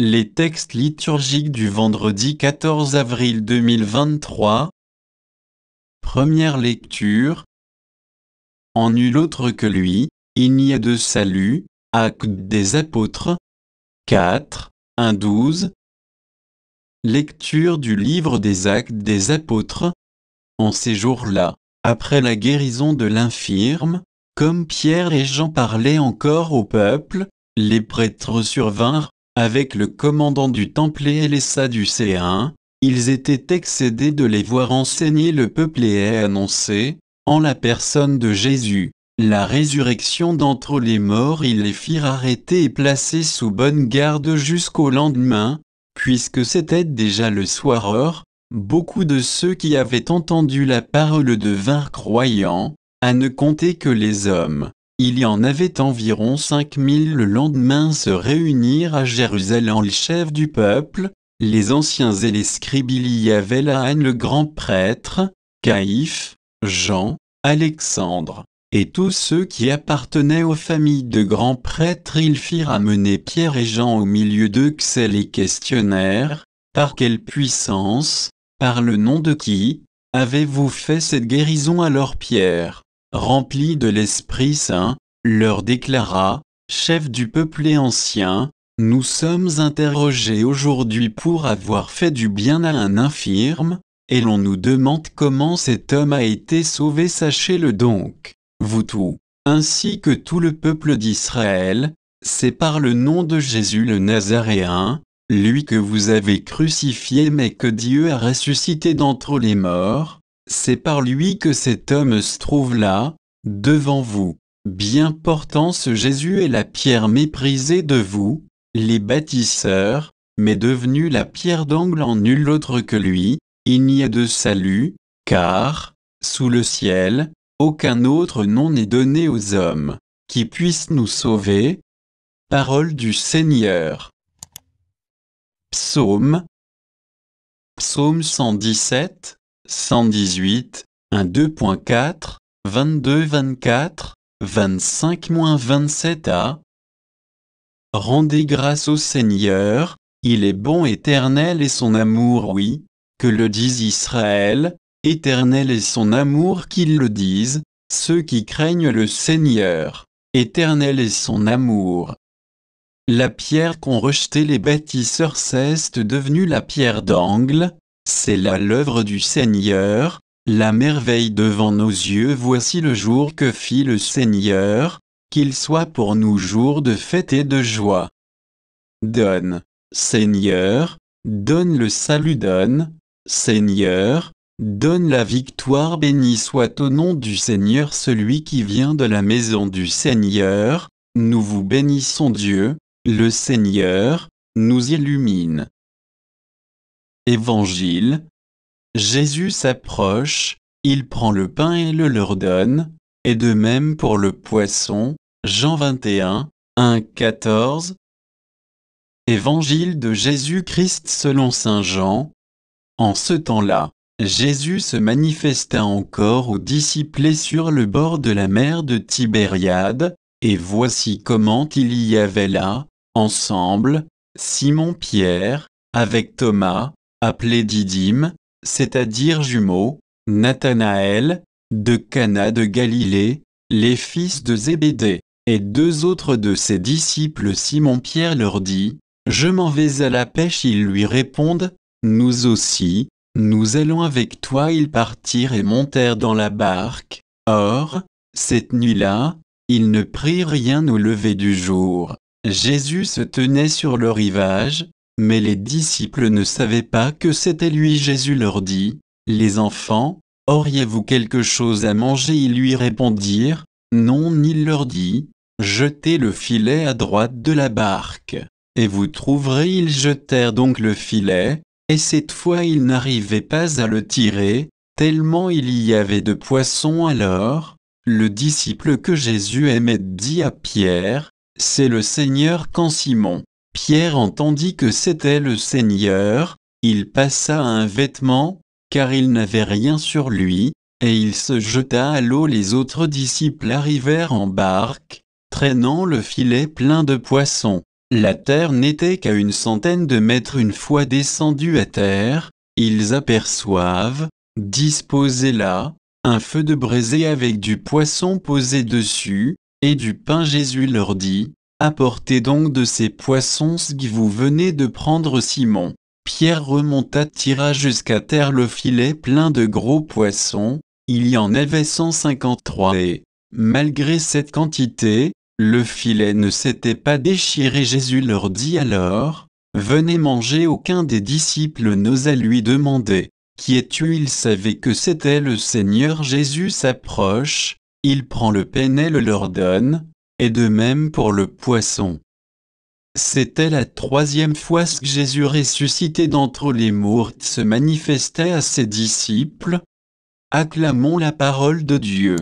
Les textes liturgiques du vendredi 14 avril 2023 Première lecture En nul autre que lui, il n'y a de salut, Actes des apôtres 4, 1, 12 Lecture du livre des Actes des apôtres En ces jours-là, après la guérison de l'infirme, comme Pierre et Jean parlaient encore au peuple, les prêtres survinrent avec le commandant du temple et les Sadducéens, ils étaient excédés de les voir enseigner le peuple et annoncer, en la personne de Jésus, la résurrection d'entre les morts. Ils les firent arrêter et placer sous bonne garde jusqu'au lendemain, puisque c'était déjà le soir heure, beaucoup de ceux qui avaient entendu la parole devinrent croyants, à ne compter que les hommes. Il y en avait environ cinq mille le lendemain se réunir à Jérusalem le chef du peuple, les anciens et les scribes il y avait haine le grand prêtre, Caïphe, Jean, Alexandre, et tous ceux qui appartenaient aux familles de grands prêtres ils firent amener Pierre et Jean au milieu d'eux que les questionnèrent, par quelle puissance, par le nom de qui, avez-vous fait cette guérison alors Pierre rempli de l'Esprit Saint, leur déclara, Chef du peuple ancien, nous sommes interrogés aujourd'hui pour avoir fait du bien à un infirme, et l'on nous demande comment cet homme a été sauvé sachez-le donc, vous tous, ainsi que tout le peuple d'Israël, c'est par le nom de Jésus le Nazaréen, lui que vous avez crucifié mais que Dieu a ressuscité d'entre les morts, c'est par lui que cet homme se trouve là, devant vous. Bien portant ce Jésus est la pierre méprisée de vous, les bâtisseurs, mais devenu la pierre d'angle en nul autre que lui, il n'y a de salut, car, sous le ciel, aucun autre nom n'est donné aux hommes, qui puissent nous sauver. Parole du Seigneur. Psaume Psaume 117, 118, 1 2.4, 22 24, 25-27a Rendez grâce au Seigneur, il est bon éternel et son amour oui, que le dise Israël, éternel et son amour qu'ils le disent, ceux qui craignent le Seigneur, éternel et son amour. La pierre qu'ont rejeté les bâtisseurs ceste devenue la pierre d'angle, c'est là l'œuvre du Seigneur, la merveille devant nos yeux. Voici le jour que fit le Seigneur, qu'il soit pour nous jour de fête et de joie. Donne, Seigneur, donne le salut, donne, Seigneur, donne la victoire, béni soit au nom du Seigneur celui qui vient de la maison du Seigneur, nous vous bénissons Dieu, le Seigneur, nous illumine. Évangile, Jésus s'approche, il prend le pain et le leur donne, et de même pour le poisson, Jean 21, 1, 14. Évangile de Jésus-Christ selon Saint Jean. En ce temps-là, Jésus se manifesta encore aux disciples sur le bord de la mer de Tibériade, et voici comment il y avait là, ensemble, Simon-Pierre, avec Thomas, appelé Didyme, c'est-à-dire jumeau, Nathanaël, de Cana de Galilée, les fils de Zébédée, et deux autres de ses disciples Simon-Pierre leur dit, Je m'en vais à la pêche ils lui répondent, Nous aussi, nous allons avec toi ils partirent et montèrent dans la barque, or, cette nuit-là, ils ne prirent rien au lever du jour. Jésus se tenait sur le rivage, mais les disciples ne savaient pas que c'était lui. Jésus leur dit, Les enfants, auriez-vous quelque chose à manger Ils lui répondirent, Non, il leur dit, Jetez le filet à droite de la barque, et vous trouverez. Ils jetèrent donc le filet, et cette fois ils n'arrivaient pas à le tirer, tellement il y avait de poissons alors. Le disciple que Jésus aimait dit à Pierre, C'est le Seigneur quand Simon Pierre entendit que c'était le Seigneur, il passa un vêtement, car il n'avait rien sur lui, et il se jeta à l'eau. Les autres disciples arrivèrent en barque, traînant le filet plein de poissons. La terre n'était qu'à une centaine de mètres une fois descendue à terre, ils aperçoivent, disposé là, un feu de braisé avec du poisson posé dessus, et du pain Jésus leur dit, Apportez donc de ces poissons ce que vous venez de prendre Simon. Pierre remonta tira jusqu'à terre le filet plein de gros poissons, il y en avait 153 et, malgré cette quantité, le filet ne s'était pas déchiré. Jésus leur dit alors, Venez manger aucun des disciples n'osa lui demander, Qui es-tu Il savait que c'était le Seigneur Jésus s'approche, il prend le pain et le leur donne, et de même pour le poisson. C'était la troisième fois que Jésus ressuscité d'entre les morts se manifestait à ses disciples. Acclamons la parole de Dieu.